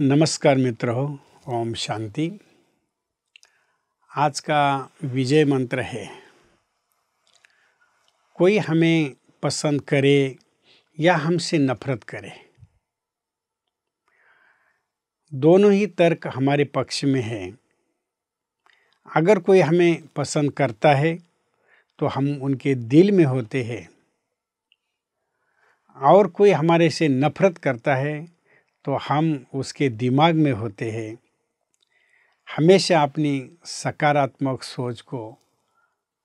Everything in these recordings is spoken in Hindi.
नमस्कार मित्रों ओम शांति आज का विजय मंत्र है कोई हमें पसंद करे या हमसे नफरत करे दोनों ही तर्क हमारे पक्ष में है अगर कोई हमें पसंद करता है तो हम उनके दिल में होते हैं और कोई हमारे से नफरत करता है तो हम उसके दिमाग में होते हैं हमेशा अपनी सकारात्मक सोच को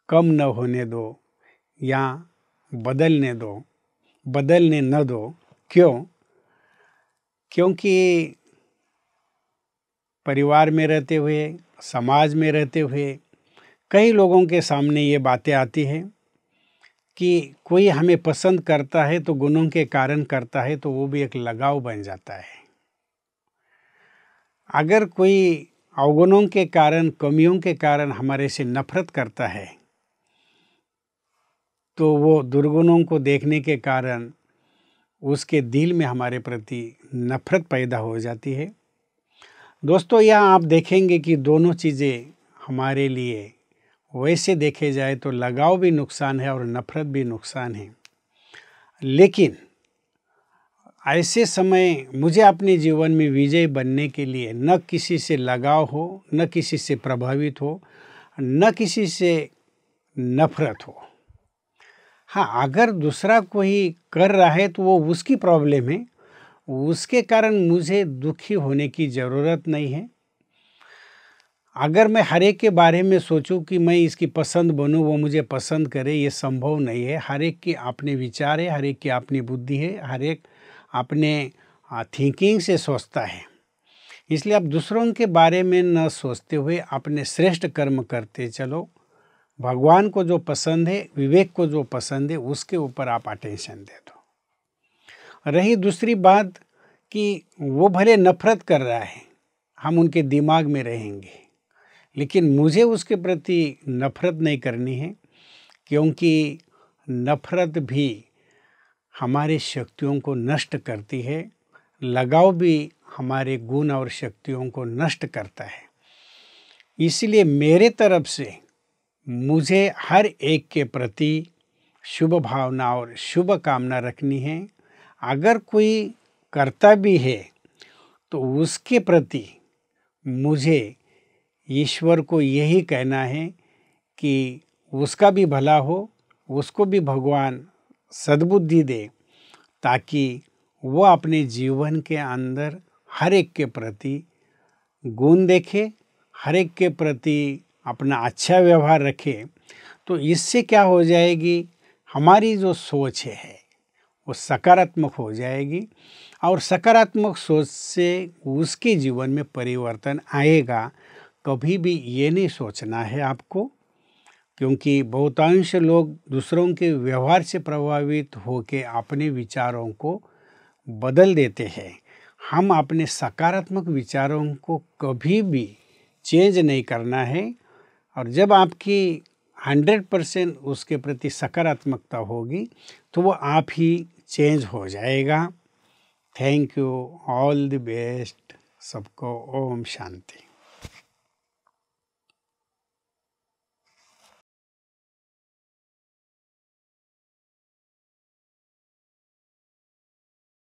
कम न होने दो या बदलने दो बदलने न दो क्यों क्योंकि परिवार में रहते हुए समाज में रहते हुए कई लोगों के सामने ये बातें आती हैं कि कोई हमें पसंद करता है तो गुणों के कारण करता है तो वो भी एक लगाव बन जाता है अगर कोई अवगुणों के कारण कमियों के कारण हमारे से नफरत करता है तो वो दुर्गुणों को देखने के कारण उसके दिल में हमारे प्रति नफरत पैदा हो जाती है दोस्तों यह आप देखेंगे कि दोनों चीज़ें हमारे लिए वैसे देखे जाए तो लगाव भी नुकसान है और नफरत भी नुकसान है लेकिन ऐसे समय मुझे अपने जीवन में विजय बनने के लिए न किसी से लगाव हो न किसी से प्रभावित हो न किसी से नफरत हो हाँ अगर दूसरा कोई कर रहा है तो वो उसकी प्रॉब्लम है उसके कारण मुझे दुखी होने की ज़रूरत नहीं है अगर मैं हर एक के बारे में सोचूं कि मैं इसकी पसंद बनूं वो मुझे पसंद करे ये संभव नहीं है हर एक के अपने विचार है हर एक की अपनी बुद्धि है हर एक अपने थिंकिंग से सोचता है इसलिए आप दूसरों के बारे में न सोचते हुए अपने श्रेष्ठ कर्म करते चलो भगवान को जो पसंद है विवेक को जो पसंद है उसके ऊपर आप अटेंशन दे दो रही दूसरी बात कि वो भले नफरत कर रहा है हम उनके दिमाग में रहेंगे लेकिन मुझे उसके प्रति नफरत नहीं करनी है क्योंकि नफरत भी हमारी शक्तियों को नष्ट करती है लगाव भी हमारे गुण और शक्तियों को नष्ट करता है इसलिए मेरे तरफ से मुझे हर एक के प्रति शुभ भावना और शुभ कामना रखनी है अगर कोई करता भी है तो उसके प्रति मुझे ईश्वर को यही कहना है कि उसका भी भला हो उसको भी भगवान सद्बुद्धि दे ताकि वह अपने जीवन के अंदर हर एक के प्रति गुण देखे हर एक के प्रति अपना अच्छा व्यवहार रखे तो इससे क्या हो जाएगी हमारी जो सोच है वो सकारात्मक हो जाएगी और सकारात्मक सोच से उसके जीवन में परिवर्तन आएगा कभी भी ये नहीं सोचना है आपको क्योंकि बहुतांश लोग दूसरों के व्यवहार से प्रभावित होकर अपने विचारों को बदल देते हैं हम अपने सकारात्मक विचारों को कभी भी चेंज नहीं करना है और जब आपकी हंड्रेड परसेंट उसके प्रति सकारात्मकता होगी तो वो आप ही चेंज हो जाएगा thank you all the best सबको ओम शांति